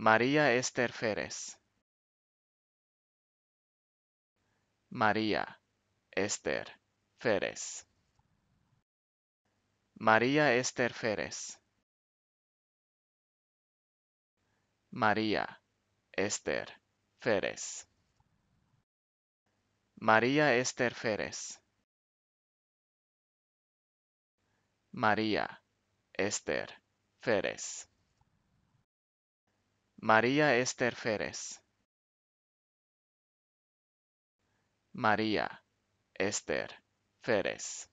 María Esther Férez. María Esther Férez. María Esther Férez. María Esther Férez. María Esther Férez. María Esther Férez. María Esther Férez. María Esther Férez.